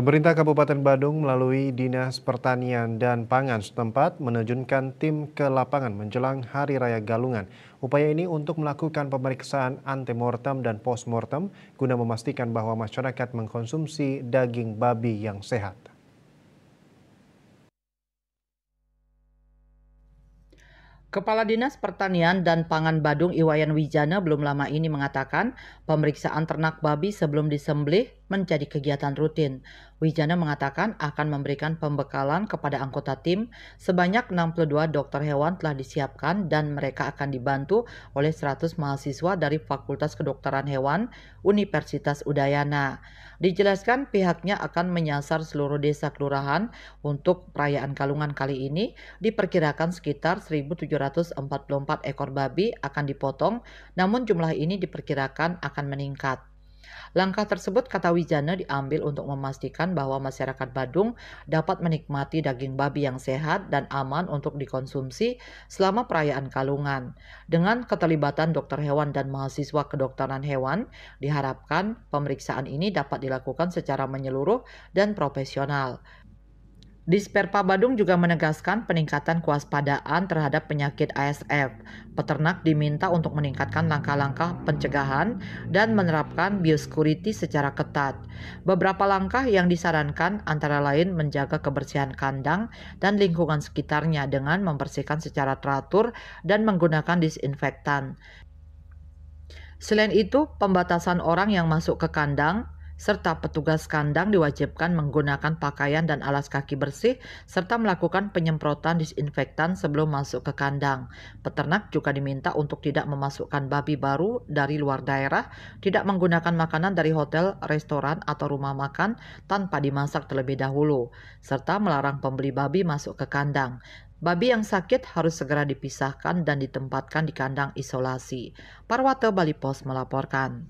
Pemerintah Kabupaten Badung melalui Dinas Pertanian dan Pangan setempat menerjunkan tim ke lapangan menjelang Hari Raya Galungan. Upaya ini untuk melakukan pemeriksaan antemortem dan postmortem guna memastikan bahwa masyarakat mengkonsumsi daging babi yang sehat. Kepala Dinas Pertanian dan Pangan Badung Iwayan Wijana belum lama ini mengatakan pemeriksaan ternak babi sebelum disembelih menjadi kegiatan rutin. Wijana mengatakan akan memberikan pembekalan kepada anggota tim sebanyak 62 dokter hewan telah disiapkan dan mereka akan dibantu oleh 100 mahasiswa dari Fakultas Kedokteran Hewan Universitas Udayana. Dijelaskan pihaknya akan menyasar seluruh desa kelurahan untuk perayaan Kalungan kali ini diperkirakan sekitar 1744 ekor babi akan dipotong namun jumlah ini diperkirakan akan meningkat. Langkah tersebut kata Wijana diambil untuk memastikan bahwa masyarakat Badung dapat menikmati daging babi yang sehat dan aman untuk dikonsumsi selama perayaan Kalungan. Dengan keterlibatan dokter hewan dan mahasiswa kedokteran hewan, diharapkan pemeriksaan ini dapat dilakukan secara menyeluruh dan profesional. Disperpa Badung juga menegaskan peningkatan kewaspadaan terhadap penyakit ASF. Peternak diminta untuk meningkatkan langkah-langkah pencegahan dan menerapkan biosecurity secara ketat. Beberapa langkah yang disarankan antara lain menjaga kebersihan kandang dan lingkungan sekitarnya dengan membersihkan secara teratur dan menggunakan disinfektan. Selain itu, pembatasan orang yang masuk ke kandang, serta petugas kandang diwajibkan menggunakan pakaian dan alas kaki bersih serta melakukan penyemprotan disinfektan sebelum masuk ke kandang. Peternak juga diminta untuk tidak memasukkan babi baru dari luar daerah, tidak menggunakan makanan dari hotel, restoran, atau rumah makan tanpa dimasak terlebih dahulu, serta melarang pembeli babi masuk ke kandang. Babi yang sakit harus segera dipisahkan dan ditempatkan di kandang isolasi. Parwate Bali Pos melaporkan.